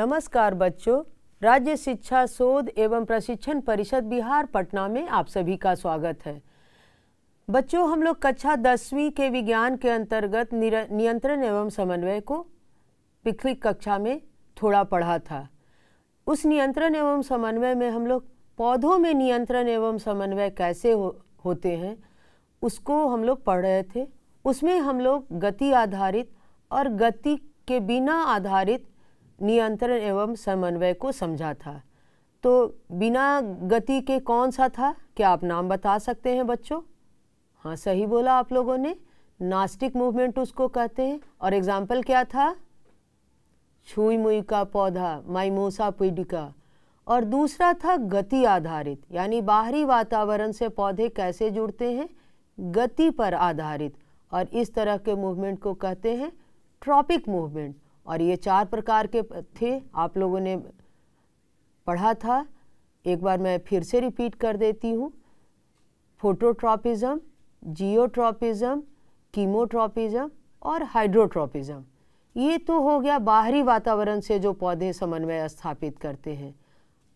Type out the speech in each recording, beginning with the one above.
नमस्कार बच्चों राज्य शिक्षा शोध एवं प्रशिक्षण परिषद बिहार पटना में आप सभी का स्वागत है बच्चों हम लोग कक्षा दसवीं के विज्ञान के अंतर्गत नियंत्रण एवं समन्वय को पिछली कक्षा में थोड़ा पढ़ा था उस नियंत्रण एवं समन्वय में हम लोग पौधों में नियंत्रण एवं समन्वय कैसे हो, होते हैं उसको हम लोग पढ़ रहे थे उसमें हम लोग गति आधारित और गति के बिना आधारित नियंत्रण एवं समन्वय को समझा था तो बिना गति के कौन सा था क्या आप नाम बता सकते हैं बच्चों हाँ सही बोला आप लोगों ने नास्टिक मूवमेंट उसको कहते हैं और एग्जाम्पल क्या था छुई मुई का पौधा माइमोसा पिडिका और दूसरा था गति आधारित यानी बाहरी वातावरण से पौधे कैसे जुड़ते हैं गति पर आधारित और इस तरह के मूवमेंट को कहते हैं ट्रॉपिक मूवमेंट और ये चार प्रकार के थे आप लोगों ने पढ़ा था एक बार मैं फिर से रिपीट कर देती हूँ फोटोट्रॉपिज़म जियोट्रॉपिज़म कीमोट्रॉपिज़म और हाइड्रोट्रॉपिज़म ये तो हो गया बाहरी वातावरण से जो पौधे समन्वय स्थापित करते हैं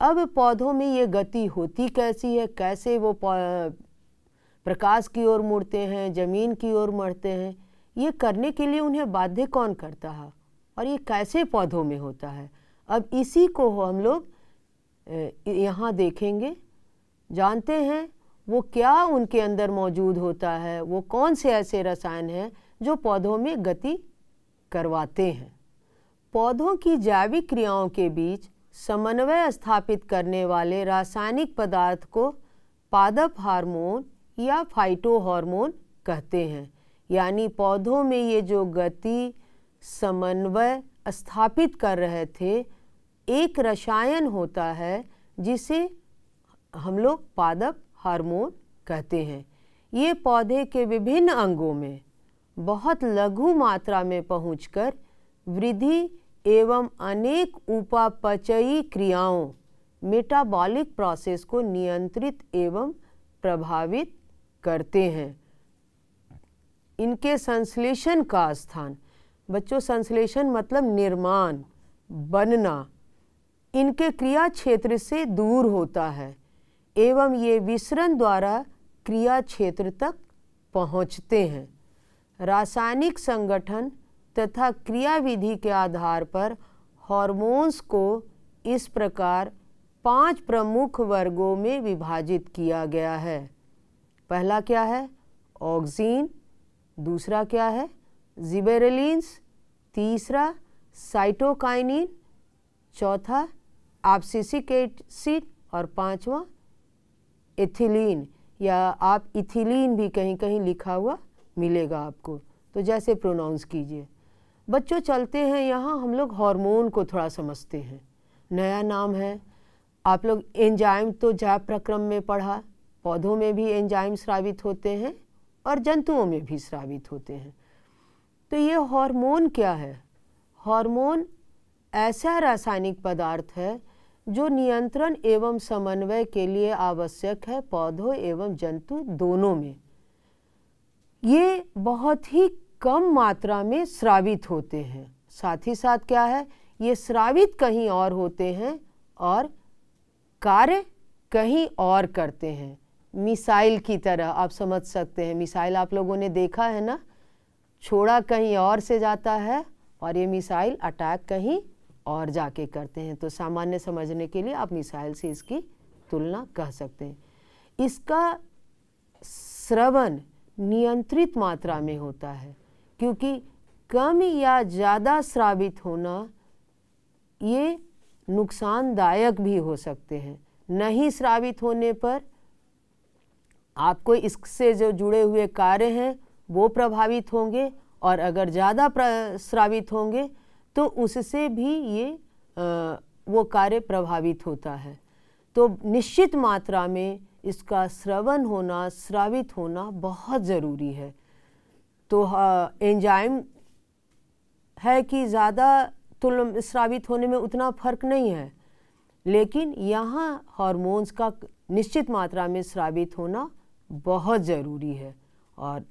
अब पौधों में ये गति होती कैसी है कैसे वो प्रकाश की ओर मुड़ते हैं ज़मीन की ओर मरते हैं ये करने के लिए उन्हें बाध्य कौन करता है और ये कैसे पौधों में होता है अब इसी को हम लोग यहाँ देखेंगे जानते हैं वो क्या उनके अंदर मौजूद होता है वो कौन से ऐसे रसायन हैं जो पौधों में गति करवाते हैं पौधों की जैविक क्रियाओं के बीच समन्वय स्थापित करने वाले रासायनिक पदार्थ को पादप हार्मोन या फाइटो हार्मोन कहते हैं यानी पौधों में ये जो गति समन्वय स्थापित कर रहे थे एक रसायन होता है जिसे हम लोग पादप हार्मोन कहते हैं ये पौधे के विभिन्न अंगों में बहुत लघु मात्रा में पहुंचकर वृद्धि एवं अनेक उपापचयी क्रियाओं मेटाबॉलिक प्रोसेस को नियंत्रित एवं प्रभावित करते हैं इनके संश्लेषण का स्थान बच्चों संश्लेषण मतलब निर्माण बनना इनके क्रिया क्षेत्र से दूर होता है एवं ये विसरण द्वारा क्रिया क्षेत्र तक पहुँचते हैं रासायनिक संगठन तथा क्रियाविधि के आधार पर हॉर्मोन्स को इस प्रकार पांच प्रमुख वर्गों में विभाजित किया गया है पहला क्या है ऑक्सीन दूसरा क्या है जिबेरेलिन्स तीसरा साइटोकाइनिन चौथा आपसिसिकेसिड और पांचवा इथिलीन या आप इथिलीन भी कहीं कहीं लिखा हुआ मिलेगा आपको तो जैसे प्रोनाउंस कीजिए बच्चों चलते हैं यहाँ हम लोग हार्मोन को थोड़ा समझते हैं नया नाम है आप लोग एंजाइम तो जैव प्रक्रम में पढ़ा पौधों में भी एंजाइम स्रावित होते हैं और जंतुओं में भी स्रावित होते हैं तो ये हार्मोन क्या है हार्मोन ऐसा रासायनिक पदार्थ है जो नियंत्रण एवं समन्वय के लिए आवश्यक है पौधों एवं जंतु दोनों में ये बहुत ही कम मात्रा में श्रावित होते हैं साथ ही साथ क्या है ये श्रावित कहीं और होते हैं और कार्य कहीं और करते हैं मिसाइल की तरह आप समझ सकते हैं मिसाइल आप लोगों ने देखा है ना छोड़ा कहीं और से जाता है और ये मिसाइल अटैक कहीं और जाके करते हैं तो सामान्य समझने के लिए आप मिसाइल से इसकी तुलना कह सकते हैं इसका श्रवण नियंत्रित मात्रा में होता है क्योंकि कम या ज़्यादा श्रावित होना ये नुकसानदायक भी हो सकते हैं नहीं श्रावित होने पर आपको इससे जो जुड़े हुए कार्य हैं वो प्रभावित होंगे और अगर ज़्यादा श्रावित होंगे तो उससे भी ये आ, वो कार्य प्रभावित होता है तो निश्चित मात्रा में इसका श्रवण होना श्रावित होना बहुत ज़रूरी है तो एंजाइम है कि ज़्यादा तुल श्रावित होने में उतना फ़र्क नहीं है लेकिन यहाँ हार्मोन्स का निश्चित मात्रा में श्रावित होना बहुत ज़रूरी है और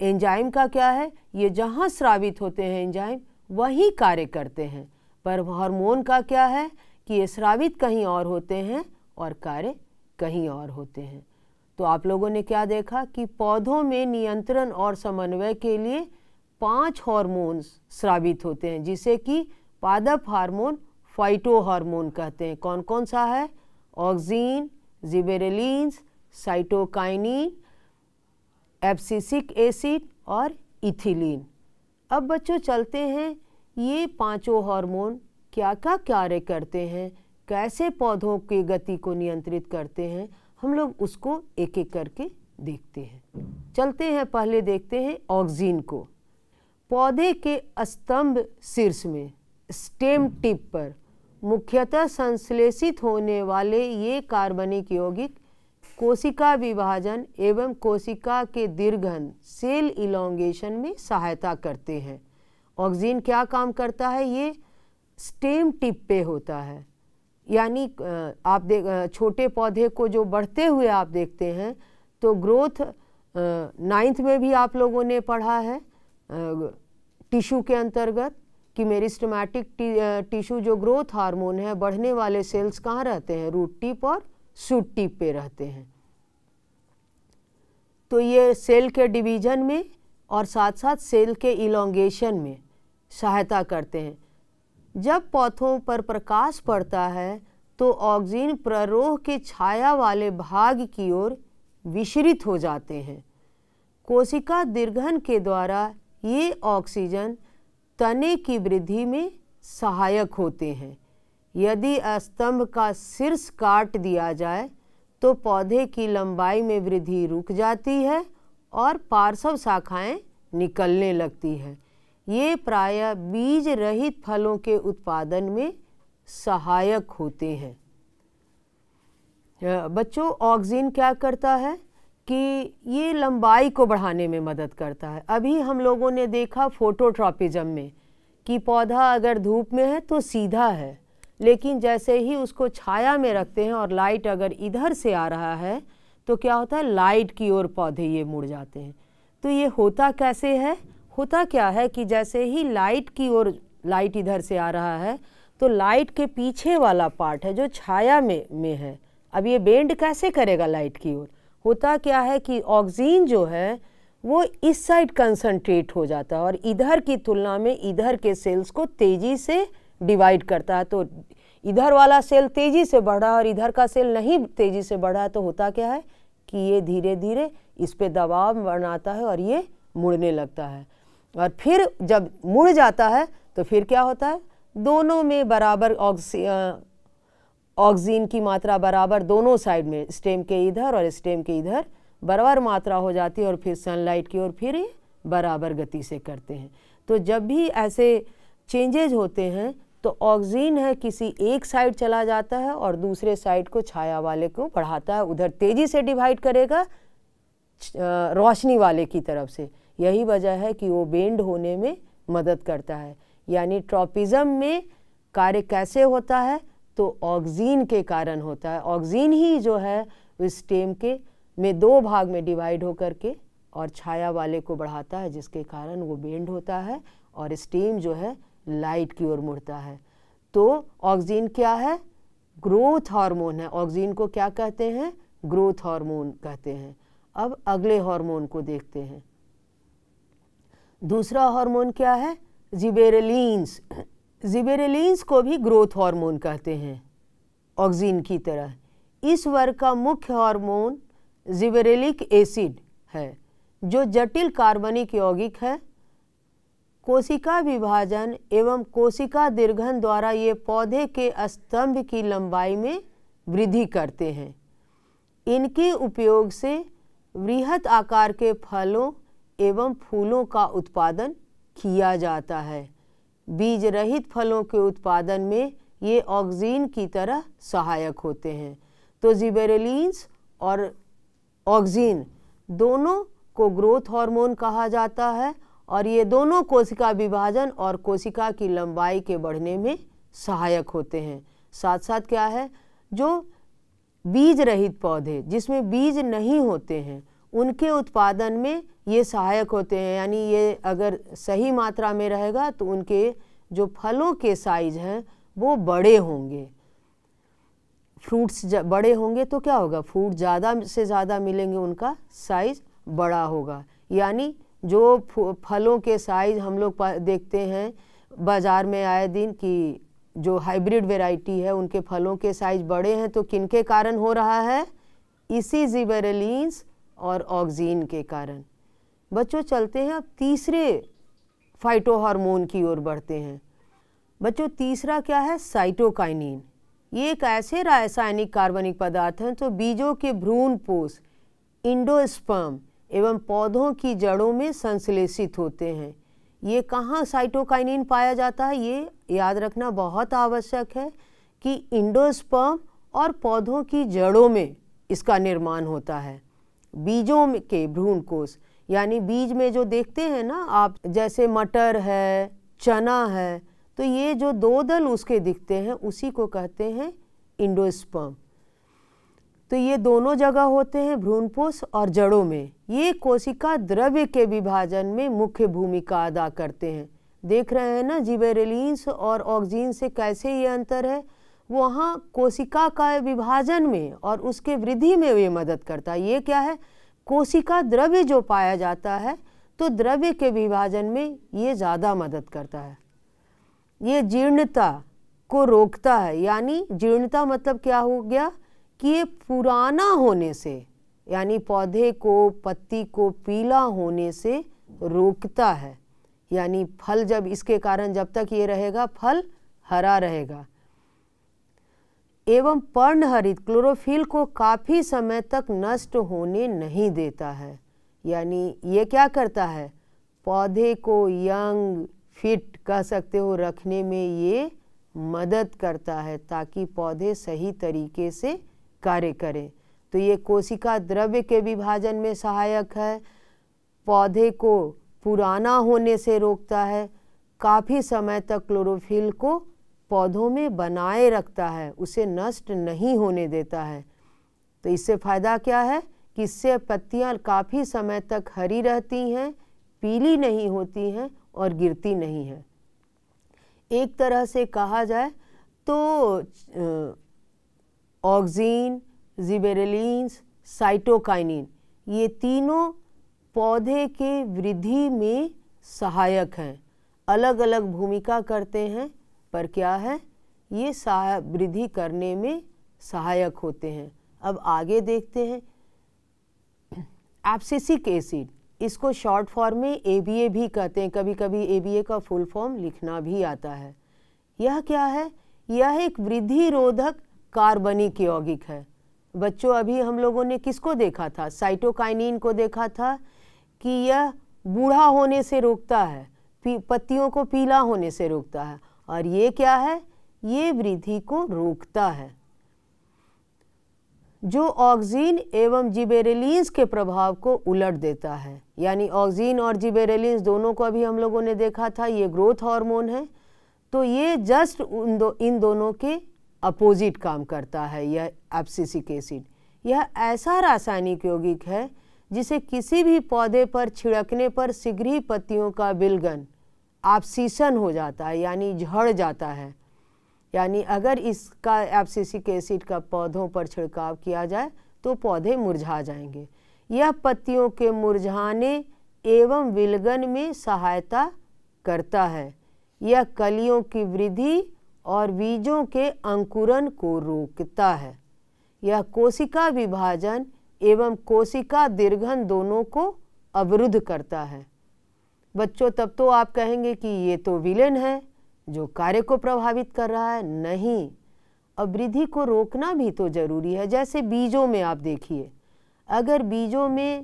एंजाइम का क्या है ये जहाँ स्रावित होते हैं एंजाइम वहीं कार्य करते हैं पर हार्मोन का क्या है कि ये स्रावित कहीं और होते हैं और कार्य कहीं और होते हैं तो आप लोगों ने क्या देखा कि पौधों में नियंत्रण और समन्वय के लिए पांच हार्मोन्स स्रावित होते हैं जिसे कि पादप हार्मोन फाइटो हार्मोन कहते हैं कौन कौन सा है auxin gibberellins cytokinin abscisic acid और इथिलीन अब बच्चों चलते हैं ये पांचों हार्मोन क्या क्या कार्य करते हैं कैसे पौधों की गति को नियंत्रित करते हैं हम लोग उसको एक एक करके देखते हैं चलते हैं पहले देखते हैं ऑक्सीजन को पौधे के स्तंभ शीर्ष में स्टेम टिप पर मुख्यतः संश्लेषित होने वाले ये कार्बनिक यौगिक कोशिका विभाजन एवं कोशिका के दीर्घन सेल इलोंगेशन में सहायता करते हैं ऑक्सीजन क्या काम करता है ये स्टेम टिप पे होता है यानी आप देख छोटे पौधे को जो बढ़ते हुए आप देखते हैं तो ग्रोथ नाइन्थ में भी आप लोगों ने पढ़ा है टिशू के अंतर्गत कि मेरिस्टमैटिक टिशू जो ग्रोथ हार्मोन है बढ़ने वाले सेल्स कहाँ रहते हैं रूट टिप और सूटी पे रहते हैं तो ये सेल के डिवीजन में और साथ साथ सेल के इलोंगेशन में सहायता करते हैं जब पौधों पर प्रकाश पड़ता है तो ऑक्सीजन प्ररोह के छाया वाले भाग की ओर विसरित हो जाते हैं कोशिका दीर्घन के द्वारा ये ऑक्सीजन तने की वृद्धि में सहायक होते हैं यदि स्तंभ का शीर्ष काट दिया जाए तो पौधे की लंबाई में वृद्धि रुक जाती है और पार्श्व शाखाएं निकलने लगती है ये प्रायः बीज रहित फलों के उत्पादन में सहायक होते हैं बच्चों ऑक्सीन क्या करता है कि ये लंबाई को बढ़ाने में मदद करता है अभी हम लोगों ने देखा फोटोट्रॉपिज़म में कि पौधा अगर धूप में है तो सीधा है लेकिन जैसे ही उसको छाया में रखते हैं और लाइट अगर इधर से आ रहा है तो क्या होता है लाइट की ओर पौधे ये मुड़ जाते हैं तो ये होता कैसे है होता क्या है कि जैसे ही लाइट की ओर लाइट इधर से आ रहा है तो लाइट के पीछे वाला पार्ट है जो छाया में में है अब ये बेंड कैसे करेगा लाइट की ओर होता क्या है कि ऑक्सीजन जो है वो इस साइड कंसंट्रेट हो जाता है और इधर की तुलना में इधर के सेल्स को तेज़ी से डिवाइड करता है तो इधर वाला सेल तेज़ी से बढ़ा और इधर का सेल नहीं तेज़ी से बढ़ा तो होता क्या है कि ये धीरे धीरे इस पर दबाव बनाता है और ये मुड़ने लगता है और फिर जब मुड़ जाता है तो फिर क्या होता है दोनों में बराबर ऑक्सी की मात्रा बराबर दोनों साइड में स्टेम के इधर और स्टेम के इधर बराबर मात्रा हो जाती है और फिर सनलाइट की ओर फिर ये बराबर गति से करते हैं तो जब भी ऐसे चेंजेज होते हैं तो ऑक्सीजन है किसी एक साइड चला जाता है और दूसरे साइड को छाया वाले को बढ़ाता है उधर तेज़ी से डिवाइड करेगा रोशनी वाले की तरफ से यही वजह है कि वो बेंड होने में मदद करता है यानी ट्रॉपिज़म में कार्य कैसे होता है तो ऑक्सीजन के कारण होता है ऑक्सीजन ही जो है स्टेम के में दो भाग में डिवाइड होकर के और छाया वाले को बढ़ाता है जिसके कारण वो बेंड होता है और स्टेम जो है लाइट की ओर मुड़ता है तो ऑक्सीजन क्या है ग्रोथ हार्मोन है ऑक्सीजन को क्या कहते हैं ग्रोथ हार्मोन कहते हैं अब अगले हार्मोन को देखते हैं दूसरा हार्मोन क्या है जिबेरेलिन्स जिबेरेलिन्स को भी ग्रोथ हार्मोन कहते हैं ऑक्सीजन की तरह इस वर्ग का मुख्य हार्मोन जिबेरेलिक एसिड है जो जटिल कार्बनिक यौगिक है कोशिका विभाजन एवं कोशिका दीर्घन द्वारा ये पौधे के स्तंभ की लंबाई में वृद्धि करते हैं इनके उपयोग से वृहत आकार के फलों एवं फूलों का उत्पादन किया जाता है बीज रहित फलों के उत्पादन में ये ऑक्सीजन की तरह सहायक होते हैं तो जिबेरेलिन्स और ऑक्सीजन दोनों को ग्रोथ हार्मोन कहा जाता है और ये दोनों कोशिका विभाजन और कोशिका की लंबाई के बढ़ने में सहायक होते हैं साथ साथ क्या है जो बीज रहित पौधे जिसमें बीज नहीं होते हैं उनके उत्पादन में ये सहायक होते हैं यानी ये अगर सही मात्रा में रहेगा तो उनके जो फलों के साइज हैं वो बड़े होंगे फ्रूट्स बड़े होंगे तो क्या होगा फ्रूट ज़्यादा से ज़्यादा मिलेंगे उनका साइज बड़ा होगा यानी जो फलों के साइज़ हम लोग देखते हैं बाज़ार में आए दिन कि जो हाइब्रिड वेराइटी है उनके फलों के साइज बड़े हैं तो किन के कारण हो रहा है इसी जीबेरेलिन्स और ऑक्जीन के कारण बच्चों चलते हैं अब तीसरे फाइटो हार्मोन की ओर बढ़ते हैं बच्चों तीसरा क्या है साइटोकाइनिन ये एक ऐसे रासायनिक कार्बनिक पदार्थ हैं जो तो बीजों के भ्रूण पोष इंडोस्पर्म एवं पौधों की जड़ों में संश्लेषित होते हैं ये कहाँ साइटोकाइनिन पाया जाता है ये याद रखना बहुत आवश्यक है कि इंडोस्पर्म और पौधों की जड़ों में इसका निर्माण होता है बीजों में के भ्रूण कोष यानी बीज में जो देखते हैं ना आप जैसे मटर है चना है तो ये जो दो दल उसके दिखते हैं उसी को कहते हैं इंडोस्पर्म तो ये दोनों जगह होते हैं भ्रूणपोष और जड़ों में ये कोशिका द्रव्य के विभाजन में मुख्य भूमिका अदा करते हैं देख रहे हैं ना जिबेरेलिन्स और ऑक्जीन से कैसे ये अंतर है वहाँ कोशिका का विभाजन में और उसके वृद्धि में ये मदद करता है ये क्या है कोशिका द्रव्य जो पाया जाता है तो द्रव्य के विभाजन में ये ज़्यादा मदद करता है ये जीर्णता को रोकता है यानी जीर्णता मतलब क्या हो गया कि ये पुराना होने से यानी पौधे को पत्ती को पीला होने से रोकता है यानी फल जब इसके कारण जब तक ये रहेगा फल हरा रहेगा एवं पर्णहरित क्लोरोफिल को काफ़ी समय तक नष्ट होने नहीं देता है यानी ये क्या करता है पौधे को यंग फिट कह सकते हो रखने में ये मदद करता है ताकि पौधे सही तरीके से कार्य करे तो ये कोशिका द्रव्य के विभाजन में सहायक है पौधे को पुराना होने से रोकता है काफ़ी समय तक क्लोरोफिल को पौधों में बनाए रखता है उसे नष्ट नहीं होने देता है तो इससे फ़ायदा क्या है कि इससे पत्तियाँ काफ़ी समय तक हरी रहती हैं पीली नहीं होती हैं और गिरती नहीं हैं एक तरह से कहा जाए तो ऑक्जीन जिबेरेलिन्स साइटोकाइनिन ये तीनों पौधे के वृद्धि में सहायक हैं अलग अलग भूमिका करते हैं पर क्या है ये सहायक वृद्धि करने में सहायक होते हैं अब आगे देखते हैं एप्सिसिक एसिड इसको शॉर्ट फॉर्म में ए भी कहते हैं कभी कभी ए का फुल फॉर्म लिखना भी आता है यह क्या है यह एक वृद्धि रोधक कार्बनिक यौगिक है बच्चों अभी हम लोगों ने किसको देखा था साइटोकाइनिन को देखा था कि यह बूढ़ा होने से रोकता है पत्तियों को पीला होने से रोकता है और ये क्या है ये वृद्धि को रोकता है जो ऑक्सीन एवं जिबेरेलिन्स के प्रभाव को उलट देता है यानी ऑक्सीन और जिबेरेलिन्स दोनों को अभी हम लोगों ने देखा था ये ग्रोथ हार्मोन है तो ये जस्ट उन दो इन दोनों के अपोजिट काम करता है यह एप्सिसिक एसिड यह ऐसा रासायनिक यौगिक है जिसे किसी भी पौधे पर छिड़कने पर शीघ्र ही पत्तियों का बिलगन आपसीसन हो जाता है यानी झड़ जाता है यानी अगर इसका एप्सिसिक एसिड का पौधों पर छिड़काव किया जाए तो पौधे मुरझा जाएंगे यह पत्तियों के मुरझाने एवं विलगन में सहायता करता है यह कलियों की वृद्धि और बीजों के अंकुरण को रोकता है यह कोशिका विभाजन एवं कोशिका दीर्घन दोनों को अवरुद्ध करता है बच्चों तब तो आप कहेंगे कि ये तो विलेन है जो कार्य को प्रभावित कर रहा है नहीं अब वृद्धि को रोकना भी तो जरूरी है जैसे बीजों में आप देखिए अगर बीजों में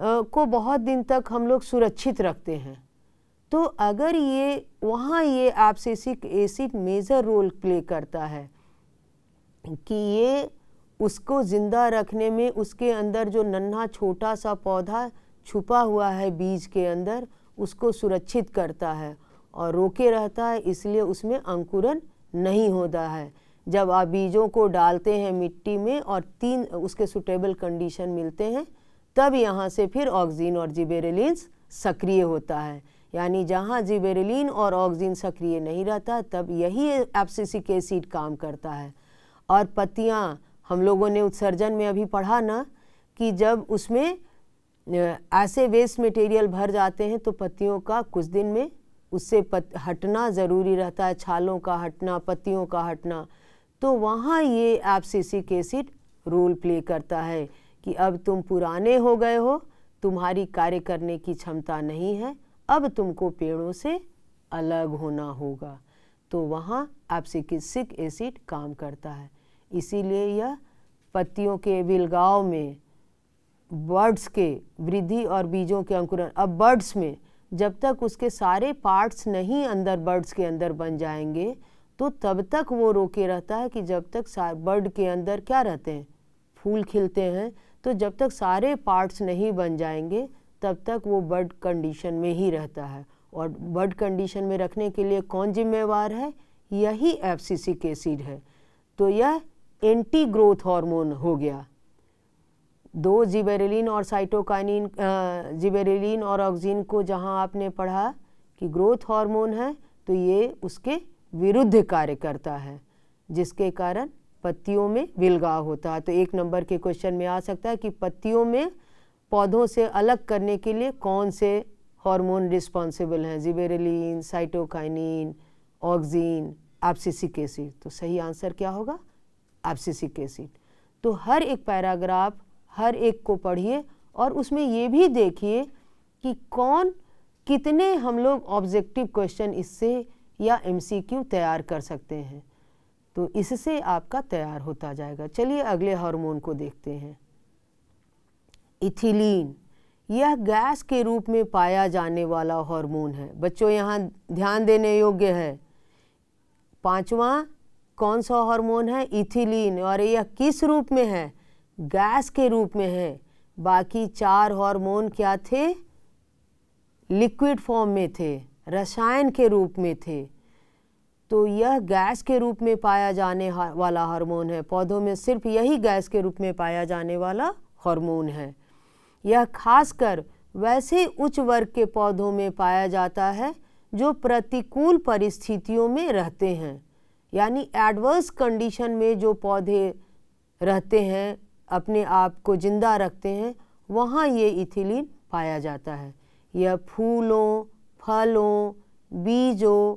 आ, को बहुत दिन तक हम लोग सुरक्षित रखते हैं तो अगर ये वहाँ ये abscisic acid major role play करता है कि ये उसको ज़िंदा रखने में उसके अंदर जो नन्हा छोटा सा पौधा छुपा हुआ है बीज के अंदर उसको सुरक्षित करता है और रोके रहता है इसलिए उसमें अंकुरन नहीं होता है जब आप बीजों को डालते हैं मिट्टी में और तीन उसके सुटेबल कंडीशन मिलते हैं तब यहाँ से फिर ऑक्सीजन और जिबेरेलिन्स सक्रिय होता है यानी जहाँ जीबेरेलिन और ऑक्सीजन सक्रिय नहीं रहता तब यही के एसिड काम करता है और पत्तियाँ हम लोगों ने उत्सर्जन में अभी पढ़ा ना कि जब उसमें ऐसे वेस्ट मटेरियल भर जाते हैं तो पत्तियों का कुछ दिन में उससे पत हटना ज़रूरी रहता है छालों का हटना पत्तियों का हटना तो वहाँ ये के एसिड रोल प्ले करता है कि अब तुम पुराने हो गए हो तुम्हारी कार्य करने की क्षमता नहीं है अब तुमको पेड़ों से अलग होना होगा तो वहाँ एप्सिकिसिक एसिड काम करता है इसीलिए यह पत्तियों के विलगाव में बर्ड्स के वृद्धि और बीजों के अंकुरण अब बर्ड्स में जब तक उसके सारे पार्ट्स नहीं अंदर बर्ड्स के अंदर बन जाएंगे तो तब तक वो रोके रहता है कि जब तक बर्ड के अंदर क्या रहते हैं फूल खिलते हैं तो जब तक सारे पार्ट्स नहीं बन जाएंगे तब तक वो बर्ड कंडीशन में ही रहता है और बर्ड कंडीशन में रखने के लिए कौन जिम्मेवार है यही एफ सी के एसिड है तो यह एंटी ग्रोथ हार्मोन हो गया दो जिबेरेलिन और साइटोकाइनिन जिबेरेलिन और ऑक्जीन को जहाँ आपने पढ़ा कि ग्रोथ हार्मोन है तो ये उसके विरुद्ध कार्य करता है जिसके कारण पत्तियों में विलगाव होता है तो एक नंबर के क्वेश्चन में आ सकता है कि पत्तियों में पौधों से अलग करने के लिए कौन से हार्मोन रिस्पॉन्सिबल हैं gibberellin cytokinin auxin abscisic acid तो सही आंसर क्या होगा एब्सिसिक एसिड तो हर एक पैराग्राफ हर एक को पढ़िए और उसमें ये भी देखिए कि कौन कितने हम लोग ऑब्जेक्टिव क्वेश्चन इससे या एमसीक्यू तैयार कर सकते हैं तो इससे आपका तैयार होता जाएगा चलिए अगले हार्मोन को देखते हैं इथिलीन यह गैस के रूप में पाया जाने वाला हार्मोन है बच्चों यहाँ ध्यान देने योग्य है पांचवा कौन सा हार्मोन है इथिलीन और यह किस रूप में है गैस के रूप में है बाकी चार हार्मोन क्या थे लिक्विड फॉर्म में थे रसायन के रूप में थे तो यह गैस के रूप में पाया जाने वाला हार्मोन है पौधों में सिर्फ यही गैस के रूप में पाया जाने वाला हार्मोन है यह खासकर वैसे उच्च वर्ग के पौधों में पाया जाता है जो प्रतिकूल परिस्थितियों में रहते हैं यानी एडवर्स कंडीशन में जो पौधे रहते हैं अपने आप को जिंदा रखते हैं वहाँ ये इथिलीन पाया जाता है यह फूलों फलों बीजों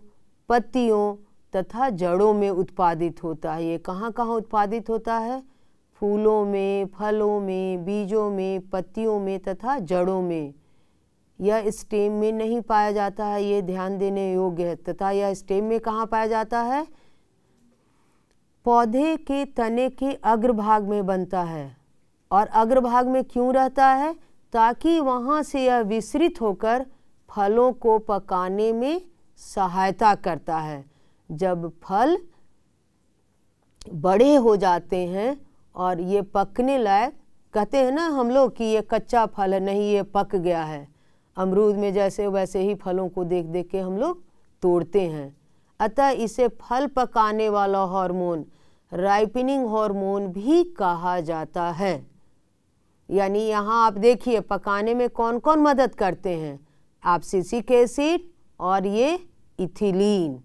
पत्तियों तथा जड़ों में उत्पादित होता है ये कहाँ कहाँ उत्पादित होता है फूलों में फलों में बीजों में पत्तियों में तथा जड़ों में यह स्टेम में नहीं पाया जाता है ये ध्यान देने योग्य है तथा यह स्टेम में कहाँ पाया जाता है पौधे के तने के अग्रभाग में बनता है और अग्रभाग में क्यों रहता है ताकि वहाँ से यह विसरित होकर फलों को पकाने में सहायता करता है जब फल बड़े हो जाते हैं और ये पकने लायक कहते हैं ना हम लोग कि ये कच्चा फल है नहीं ये पक गया है अमरूद में जैसे वैसे ही फलों को देख देख के हम लोग तोड़ते हैं अतः इसे फल पकाने वाला हार्मोन राइपनिंग हार्मोन भी कहा जाता है यानी यहाँ आप देखिए पकाने में कौन कौन मदद करते हैं आप सिसिक एसिड और ये इथिलीन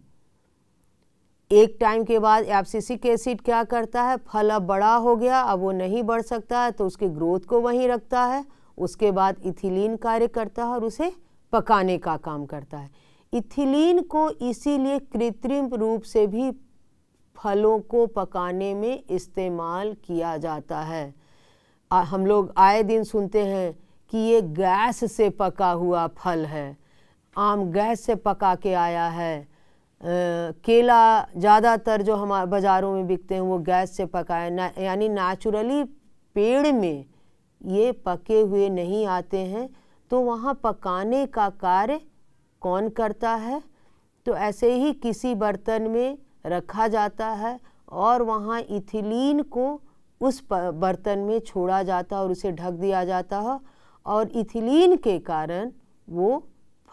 एक टाइम के बाद एब्सिसिक एसिड क्या करता है फल अब बड़ा हो गया अब वो नहीं बढ़ सकता है तो उसकी ग्रोथ को वहीं रखता है उसके बाद इथिलीन कार्य करता है और उसे पकाने का काम करता है इथिलीन को इसीलिए कृत्रिम रूप से भी फलों को पकाने में इस्तेमाल किया जाता है आ, हम लोग आए दिन सुनते हैं कि ये गैस से पका हुआ फल है आम गैस से पका के आया है केला ज़्यादातर जो हमारे बाज़ारों में बिकते हैं वो गैस से पकाए ना यानी नेचुरली पेड़ में ये पके हुए नहीं आते हैं तो वहाँ पकाने का कार्य कौन करता है तो ऐसे ही किसी बर्तन में रखा जाता है और वहाँ इथिलीन को उस बर्तन में छोड़ा जाता और उसे ढक दिया जाता है और इथिलीन के कारण वो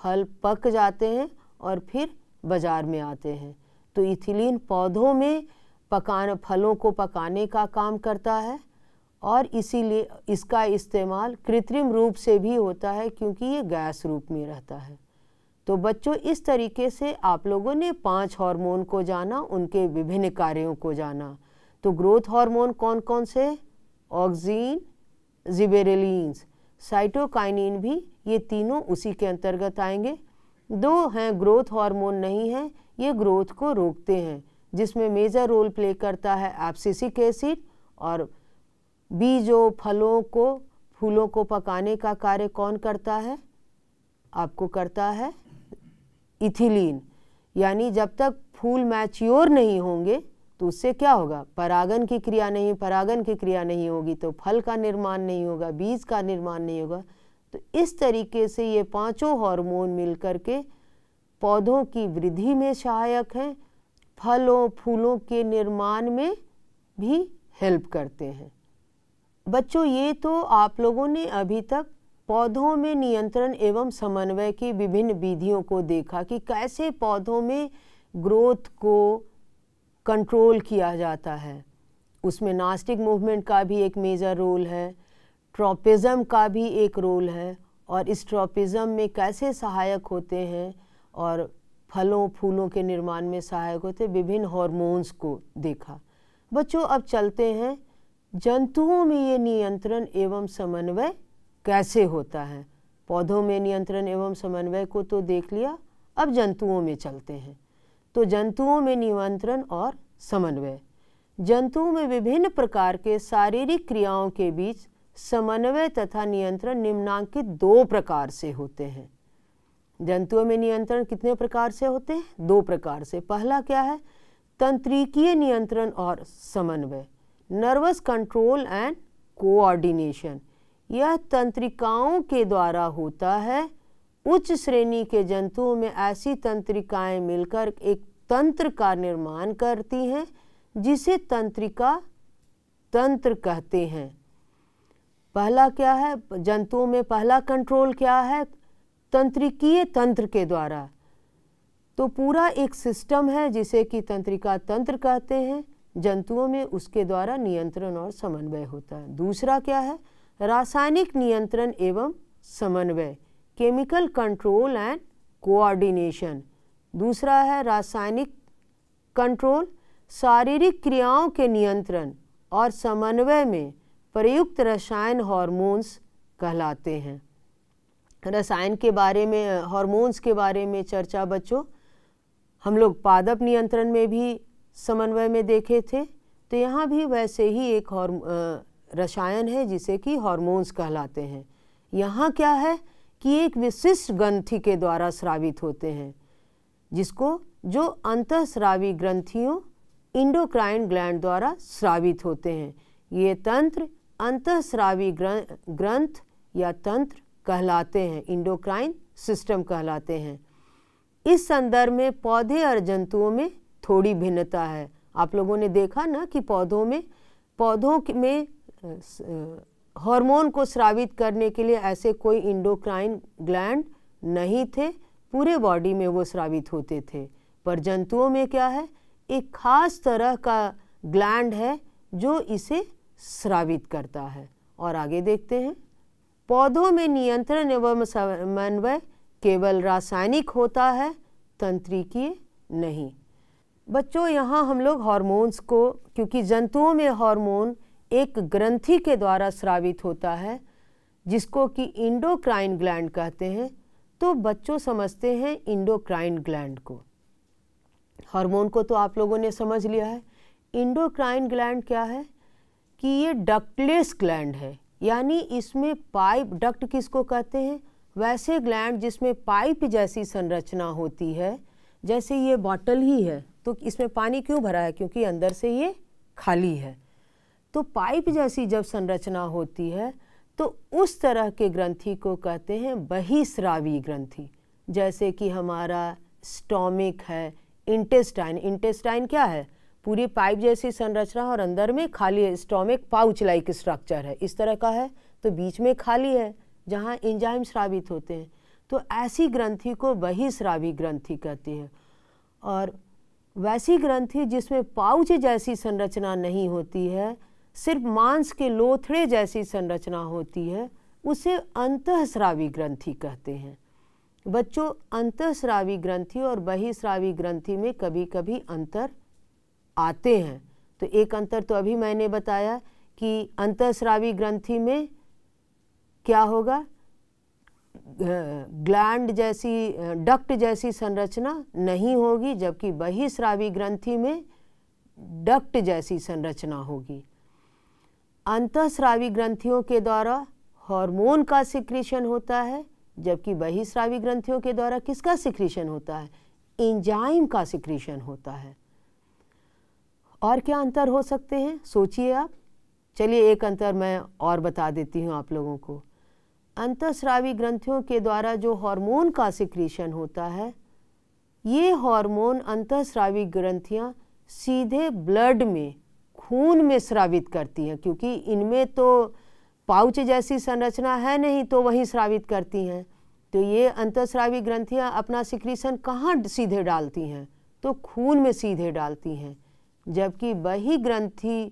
फल पक जाते हैं और फिर बाज़ार में आते हैं तो इथिलीन पौधों में पकान फलों को पकाने का काम करता है और इसीलिए इसका इस्तेमाल कृत्रिम रूप से भी होता है क्योंकि ये गैस रूप में रहता है तो बच्चों इस तरीके से आप लोगों ने पांच हार्मोन को जाना उनके विभिन्न कार्यों को जाना तो ग्रोथ हार्मोन कौन कौन से ऑक्जीन जिबेरेलिन्स साइटोकाइनिन भी ये तीनों उसी के अंतर्गत आएंगे दो हैं ग्रोथ हार्मोन नहीं हैं ये ग्रोथ को रोकते हैं जिसमें मेजर रोल प्ले करता है एप्सिसिक एसिड और बीजों फलों को फूलों को पकाने का कार्य कौन करता है आपको करता है इथिलीन यानी जब तक फूल मैच्योर नहीं होंगे तो उससे क्या होगा परागन की क्रिया नहीं परागन की क्रिया नहीं होगी तो फल का निर्माण नहीं होगा बीज का निर्माण नहीं होगा तो इस तरीके से ये पांचों हार्मोन मिलकर के पौधों की वृद्धि में सहायक हैं फलों फूलों के निर्माण में भी हेल्प करते हैं बच्चों ये तो आप लोगों ने अभी तक पौधों में नियंत्रण एवं समन्वय की विभिन्न विधियों को देखा कि कैसे पौधों में ग्रोथ को कंट्रोल किया जाता है उसमें नास्टिक मूवमेंट का भी एक मेजर रोल है ट्रॉपिज़म का भी एक रोल है और इस ट्रॉपिज़म में कैसे सहायक होते हैं और फलों फूलों के निर्माण में सहायक होते विभिन्न हॉर्मोन्स को देखा बच्चों अब चलते हैं जंतुओं में ये नियंत्रण एवं समन्वय कैसे होता है पौधों में नियंत्रण एवं समन्वय को तो देख लिया अब जंतुओं में चलते हैं तो जंतुओं में नियंत्रण और समन्वय जंतुओं में विभिन्न प्रकार के शारीरिक क्रियाओं के बीच समन्वय तथा नियंत्रण निम्नांकित दो प्रकार से होते हैं जंतुओं में नियंत्रण कितने प्रकार से होते हैं दो प्रकार से पहला क्या है तंत्रिकीय नियंत्रण और समन्वय नर्वस कंट्रोल एंड कोऑर्डिनेशन यह तंत्रिकाओं के द्वारा होता है उच्च श्रेणी के जंतुओं में ऐसी तंत्रिकाएं मिलकर एक तंत्र का निर्माण करती हैं जिसे तंत्रिका तंत्र कहते हैं पहला क्या है जंतुओं में पहला कंट्रोल क्या है तंत्रिकीय तंत्र के द्वारा तो पूरा एक सिस्टम है जिसे कि तंत्रिका तंत्र कहते हैं जंतुओं में उसके द्वारा नियंत्रण और समन्वय होता है दूसरा क्या है रासायनिक नियंत्रण एवं समन्वय केमिकल कंट्रोल एंड कोऑर्डिनेशन दूसरा है रासायनिक कंट्रोल शारीरिक क्रियाओं के नियंत्रण और समन्वय में प्रयुक्त रसायन हॉर्मोन्स कहलाते हैं रसायन के बारे में हॉर्मोन्स के बारे में चर्चा बच्चों हम लोग पादप नियंत्रण में भी समन्वय में देखे थे तो यहाँ भी वैसे ही एक रसायन है जिसे कि हॉर्मोन्स कहलाते हैं यहाँ क्या है कि एक विशिष्ट ग्रंथि के द्वारा स्रावित होते हैं जिसको जो अंतस्रावी ग्रंथियों इंडोक्राइन ग्लैंड द्वारा स्रावित होते हैं ये तंत्र अंतस्रावी ग्रंथ या तंत्र कहलाते हैं इंडोक्राइन सिस्टम कहलाते हैं इस संदर्भ में पौधे और जंतुओं में थोड़ी भिन्नता है आप लोगों ने देखा ना कि पौधों में पौधों में हार्मोन को स्रावित करने के लिए ऐसे कोई इंडोक्राइन ग्लैंड नहीं थे पूरे बॉडी में वो स्रावित होते थे पर जंतुओं में क्या है एक खास तरह का ग्लैंड है जो इसे श्रावित करता है और आगे देखते हैं पौधों में नियंत्रण एवं समन्वय केवल रासायनिक होता है तंत्रिकीय नहीं बच्चों यहाँ हम लोग हॉर्मोन्स को क्योंकि जंतुओं में हार्मोन एक ग्रंथि के द्वारा स्रावित होता है जिसको कि इंडोक्राइन ग्लैंड कहते हैं तो बच्चों समझते हैं इंडोक्राइन ग्लैंड को हार्मोन को तो आप लोगों ने समझ लिया है इंडोक्राइन ग्लैंड क्या है कि ये डक्टलेस ग्लैंड है यानी इसमें पाइप डक्ट किसको कहते हैं वैसे ग्लैंड जिसमें पाइप जैसी संरचना होती है जैसे ये बॉटल ही है तो इसमें पानी क्यों भरा है क्योंकि अंदर से ये खाली है तो पाइप जैसी जब संरचना होती है तो उस तरह के ग्रंथि को कहते हैं बहिश्रावी ग्रंथि जैसे कि हमारा स्टोमिक है इंटेस्टाइन इंटेस्टाइन क्या है पूरी पाइप जैसी संरचना और अंदर में खाली स्टोमिक पाउच लाइक स्ट्रक्चर है इस तरह का है तो बीच में खाली है जहाँ इंजाइम श्रावित होते हैं तो ऐसी ग्रंथि को वही श्रावी ग्रंथि कहते हैं और वैसी ग्रंथि जिसमें पाउच जैसी संरचना नहीं होती है सिर्फ मांस के लोथड़े जैसी संरचना होती है उसे अंतःस्रावी ग्रंथि कहते हैं बच्चों अंतःस्रावी ग्रंथि और बहिस्रावी ग्रंथि में कभी कभी अंतर आते हैं तो एक अंतर तो अभी मैंने बताया कि अंतस्रावी ग्रंथि में क्या होगा ग्लैंड जैसी डक्ट जैसी संरचना नहीं होगी जबकि बहिस्रावी ग्रंथि में डक्ट जैसी संरचना होगी अंतस्रावी ग्रंथियों के द्वारा हार्मोन का सिक्रीशन होता है जबकि बहिस्रावी ग्रंथियों के द्वारा किसका सिक्रीशन होता है इंजाइम का सिक्रीशन होता है और क्या अंतर हो सकते हैं सोचिए आप चलिए एक अंतर मैं और बता देती हूँ आप लोगों को अंतस्रावी ग्रंथियों के द्वारा जो हार्मोन का सिक्रीशन होता है ये हार्मोन अंतस्रावी ग्रंथियाँ सीधे ब्लड में खून में स्रावित करती हैं क्योंकि इनमें तो पाउच जैसी संरचना है नहीं तो वहीं स्रावित करती हैं तो ये अंतस्रावी ग्रंथियाँ अपना सिक्रीशन कहाँ सीधे डालती हैं तो खून में सीधे डालती हैं जबकि बही ग्रंथी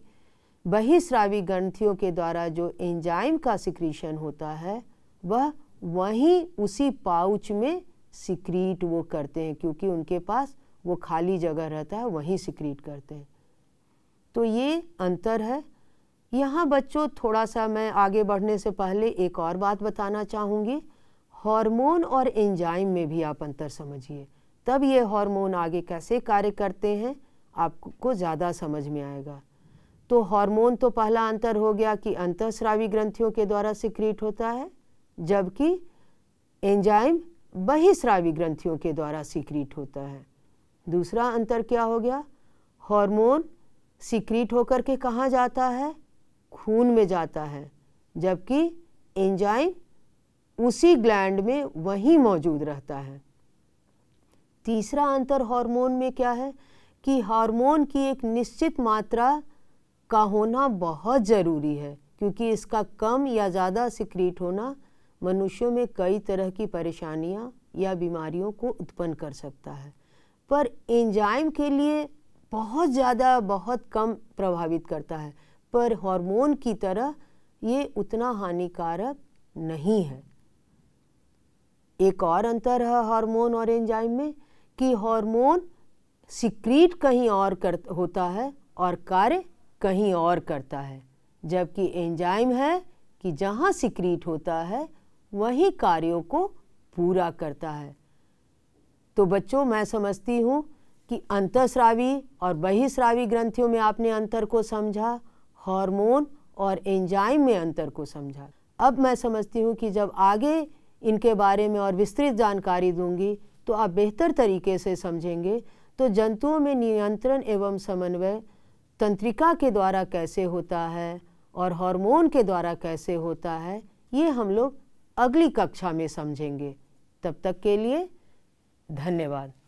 वही श्रावी ग्रंथियों के द्वारा जो एंजाइम का सिक्रीशन होता है वह वहीं उसी पाउच में सिक्रीट वो करते हैं क्योंकि उनके पास वो खाली जगह रहता है वहीं सिक्रीट करते हैं तो ये अंतर है यहाँ बच्चों थोड़ा सा मैं आगे बढ़ने से पहले एक और बात बताना चाहूँगी हार्मोन और एंजाइम में भी आप अंतर समझिए तब ये हार्मोन आगे कैसे कार्य करते हैं आपको ज़्यादा समझ में आएगा तो हार्मोन तो पहला अंतर हो गया कि अंतस्रावी ग्रंथियों के द्वारा सिक्रीट होता है जबकि एंजाइम बहिस्रावी ग्रंथियों के द्वारा सिक्रीट होता है दूसरा अंतर क्या हो गया हार्मोन सिक्रीट होकर के कहाँ जाता है खून में जाता है जबकि एंजाइम उसी ग्लैंड में वहीं मौजूद रहता है तीसरा अंतर हार्मोन में क्या है कि हार्मोन की एक निश्चित मात्रा का होना बहुत ज़रूरी है क्योंकि इसका कम या ज़्यादा सिक्रीट होना मनुष्यों में कई तरह की परेशानियाँ या बीमारियों को उत्पन्न कर सकता है पर एंजाइम के लिए बहुत ज़्यादा बहुत कम प्रभावित करता है पर हार्मोन की तरह ये उतना हानिकारक नहीं है एक और अंतर है हार्मोन और एंजाइम में कि हार्मोन सिक्रीट कहीं और कर होता है और कार्य कहीं और करता है जबकि एंजाइम है कि जहाँ सिक्रीट होता है वहीं कार्यों को पूरा करता है तो बच्चों मैं समझती हूँ कि अंतस्रावी और बहिस्रावी ग्रंथियों में आपने अंतर को समझा हार्मोन और एंजाइम में अंतर को समझा अब मैं समझती हूँ कि जब आगे इनके बारे में और विस्तृत जानकारी दूंगी तो आप बेहतर तरीके से समझेंगे तो जंतुओं में नियंत्रण एवं समन्वय तंत्रिका के द्वारा कैसे होता है और हार्मोन के द्वारा कैसे होता है ये हम लोग अगली कक्षा में समझेंगे तब तक के लिए धन्यवाद